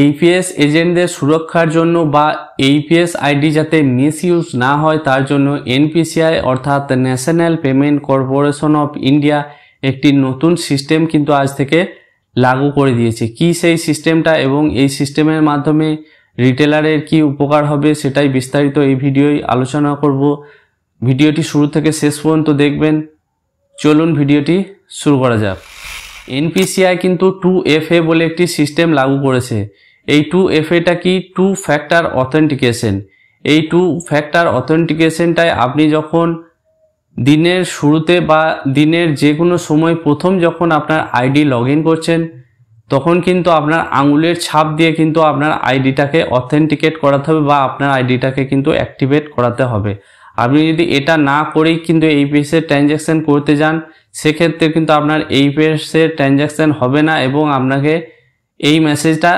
AEPS এজেন্টদের সুরক্ষার জন্য বা এইপিএস আইডি যাতে মিস ইউজ না হয় তার জন্য এনপিসিআই অর্থাৎ national payment corporation of India একটি নতুন সিস্টেম কিন্তু আজ থেকে লাগু করে দিয়েছে কি সেই সিস্টেমটা এবং এই সিস্টেমের মাধ্যমে রিটেলারের কি উপকার হবে সেটাই বিস্তারিত এই ভিডিওয় আলোচনা করব ভিডিওটি শুরু থেকে শেষ পর্যন্ত দেখবেন চলুন ভিডিওটি শুরু করা যাক এনপিসিআই কিন্তু টু এফ এ বলে একটি সিস্টেম লাগু করেছে এই টু এফ এটা কি টু ফ্যাক্টার অথেন্টিকেশন এই টু ফ্যাক্টার অথেন্টিকেশনটায় আপনি যখন দিনের শুরুতে বা দিনের যে কোনো সময় প্রথম যখন আপনার আইডি লগ করছেন তখন কিন্তু আপনার আঙুলের ছাপ দিয়ে কিন্তু আপনার আইডিটাকে অথেন্টিকেট করাতে হবে বা আপনার আইডিটাকে কিন্তু অ্যাক্টিভেট করাতে হবে আপনি যদি এটা না করেই কিন্তু এই পেসে ট্রানজ্যাকশান করতে যান সেক্ষেত্রে কিন্তু আপনার এই পেসের ট্রানজ্যাকশান হবে না এবং আপনাকে এই মেসেজটা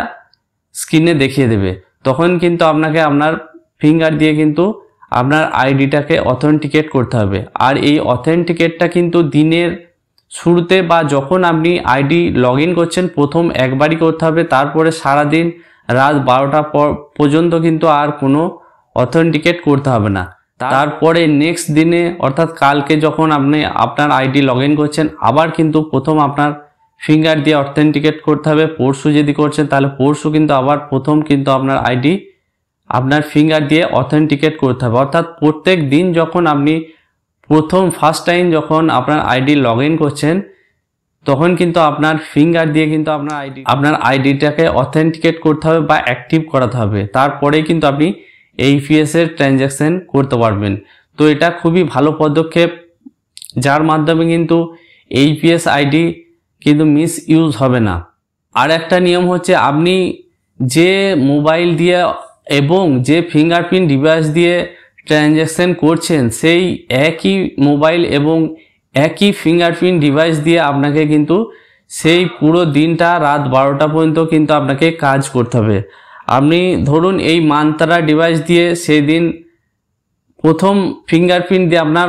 স্ক্রিনে দেখিয়ে দেবে তখন কিন্তু আপনাকে আপনার ফিঙ্গার দিয়ে কিন্তু আপনার আইডিটাকে অথেন্টিকেট করতে হবে আর এই অথেন্টিকেটটা কিন্তু দিনের শুরুতে বা যখন আপনি আইডি লগ করছেন প্রথম একবারই করতে হবে তারপরে সারাদিন রাত বারোটা পর্যন্ত কিন্তু আর কোনো অথেন্টিকেট করতে হবে না তারপরে নেক্সট দিনে অর্থাৎ কালকে যখন আপনি আপনার আইডি লগ করছেন আবার কিন্তু প্রথম আপনার ফিঙ্গার দিয়ে অথেন্টিকেট করতে হবে পরশু যদি করছেন তাহলে পরশু কিন্তু আবার প্রথম কিন্তু আপনার আইডি আপনার ফিঙ্গার দিয়ে অথেন্টিকেট করতে হবে অর্থাৎ প্রত্যেক দিন যখন আপনি প্রথম ফার্স্ট টাইম যখন আপনার আইডি লগ করছেন তখন কিন্তু আপনার ফিঙ্গার দিয়ে কিন্তু আপনার আইডি আপনার আইডিটাকে অথেন্টিকেট করতে হবে বা অ্যাক্টিভ করাতে হবে তারপরে কিন্তু আপনি এইপিএস এর ট্রানজ্যাকশন করতে পারবেন তো এটা খুবই ভালো পদক্ষেপ যার মাধ্যমে কিন্তু এইপিএস আইডি কিন্তু মিস ইউজ হবে না আর একটা নিয়ম হচ্ছে আপনি যে মোবাইল দিয়ে এবং যে ফিঙ্গারপ্রিন্ট ডিভাইস দিয়ে ট্রানজ্যাকশন করছেন সেই একই মোবাইল এবং একই ফিঙ্গারপ্রিন্ট ডিভাইস দিয়ে আপনাকে কিন্তু সেই পুরো দিনটা রাত বারোটা পর্যন্ত কিন্তু আপনাকে কাজ করতে হবে আপনি ধরুন এই মানতারা ডিভাইস দিয়ে সেই দিন প্রথম ফিঙ্গারপ্রিন্ট দিয়ে আপনার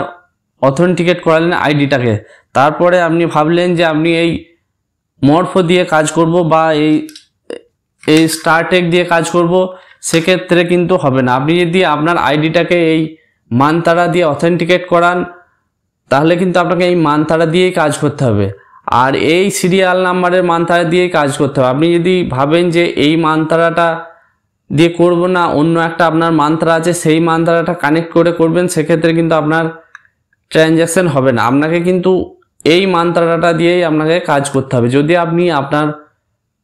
অথেন্টিকেট করালেন আইডিটাকে তারপরে আপনি ভাবলেন যে আপনি এই মর্ফ দিয়ে কাজ করব বা এই এই স্টারটেক দিয়ে কাজ করব সেক্ষেত্রে কিন্তু হবে না আপনি যদি আপনার আইডিটাকে এই মানতারা দিয়ে অথেন্টিকেট করান তাহলে কিন্তু আপনাকে এই মানতারা দিয়েই কাজ করতে হবে আর এই সিরিয়াল নাম্বারের মানতারা দিয়েই কাজ করতে হবে আপনি যদি ভাবেন যে এই মানতারাটা দিয়ে করব না অন্য একটা আপনার মান্ত্রা আছে সেই মান্ত্রাটা কানেক্ট করে করবেন সেক্ষেত্রে কিন্তু আপনার ট্রানজ্যাকশন হবে না আপনাকে কিন্তু এই মান্ত্রাটা দিয়েই আপনাকে কাজ করতে হবে যদি আপনি আপনার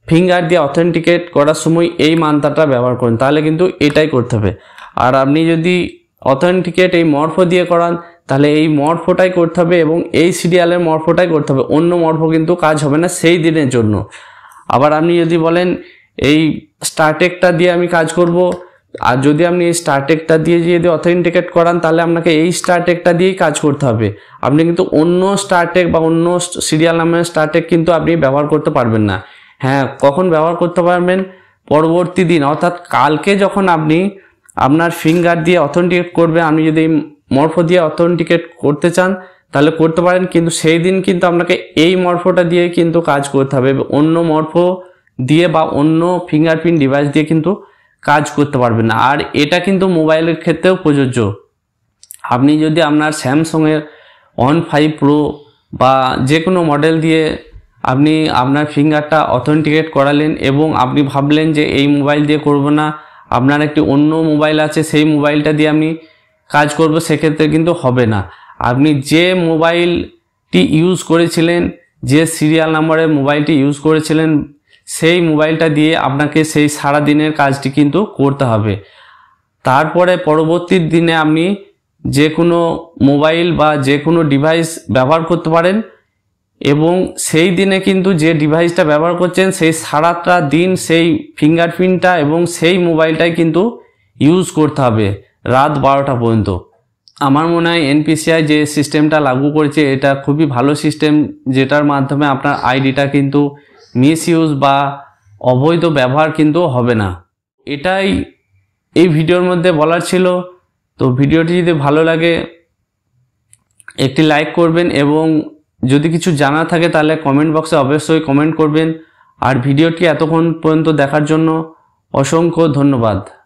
ফিঙ্গার দিয়ে অথেন্টিকেট করার সময় এই মান্ত্রাটা ব্যবহার করেন তাহলে কিন্তু এটাই করতে হবে আর আপনি যদি অথেন্টিকেট এই মর্ফ দিয়ে করান তাহলে এই মর্ফটাই করতে হবে এবং এই সিরিয়ালের মর্ফটাই করতে হবে অন্য মর্ফ কিন্তু কাজ হবে না সেই দিনের জন্য আবার আপনি যদি বলেন এই স্টার্টেকটা দিয়ে আমি কাজ করব আর যদি আপনি এই স্টার্টেকটা দিয়ে যদি অথেন্টিকেট করান তাহলে আপনাকে এই স্টার্টেকটা দিয়েই কাজ করতে হবে আপনি কিন্তু অন্য স্টার্টেক বা অন্য সিরিয়াল নামের স্টার্টেক কিন্তু আপনি ব্যবহার করতে পারবেন না হ্যাঁ কখন ব্যবহার করতে পারবেন পরবর্তী দিন অর্থাৎ কালকে যখন আপনি আপনার ফিঙ্গার দিয়ে অথেন্টিকেট করবে আপনি যদি মর্ফ দিয়ে অথেন্টিকেট করতে চান তাহলে করতে পারেন কিন্তু সেই দিন কিন্তু আপনাকে এই মর্ফটা দিয়ে কিন্তু কাজ করতে হবে অন্য মর্ফ দিয়ে বা অন্য ফিঙ্গারপ্রিন্ট ডিভাইস দিয়ে কিন্তু কাজ করতে পারবে না আর এটা কিন্তু মোবাইলের ক্ষেত্রেও প্রযোজ্য আপনি যদি আপনার স্যামসংয়ের ওয়ান ফাইভ প্রো বা যে কোনো মডেল দিয়ে আপনি আপনার ফিঙ্গারটা অথেন্টিকেট করালেন এবং আপনি ভাবলেন যে এই মোবাইল দিয়ে করব না আপনার একটি অন্য মোবাইল আছে সেই মোবাইলটা দিয়ে আমি কাজ করব সেক্ষেত্রে কিন্তু হবে না আপনি যে মোবাইলটি ইউজ করেছিলেন যে সিরিয়াল নাম্বারের মোবাইলটি ইউজ করেছিলেন সেই মোবাইলটা দিয়ে আপনাকে সেই সারা দিনের কাজটি কিন্তু করতে হবে তারপরে পরবর্তী দিনে আপনি যে কোনো মোবাইল বা যে কোনো ডিভাইস ব্যবহার করতে পারেন এবং সেই দিনে কিন্তু যে ডিভাইসটা ব্যবহার করছেন সেই সারাটা দিন সেই ফিঙ্গারপ্রিন্টটা এবং সেই মোবাইলটাই কিন্তু ইউজ করতে হবে রাত বারোটা পর্যন্ত আমার মনে হয় এনপিসিআই যে সিস্টেমটা লাগু করেছে এটা খুবই ভালো সিস্টেম যেটার মাধ্যমে আপনার আইডিটা কিন্তু মিসইউজ বা অবৈধ ব্যবহার কিন্তু হবে না এটাই এই ভিডিওর মধ্যে বলার ছিল তো ভিডিওটি যদি ভালো লাগে একটি লাইক করবেন এবং যদি কিছু জানা থাকে তাহলে কমেন্ট বক্সে অবশ্যই কমেন্ট করবেন আর ভিডিওটি এতক্ষণ পর্যন্ত দেখার জন্য অসংখ্য ধন্যবাদ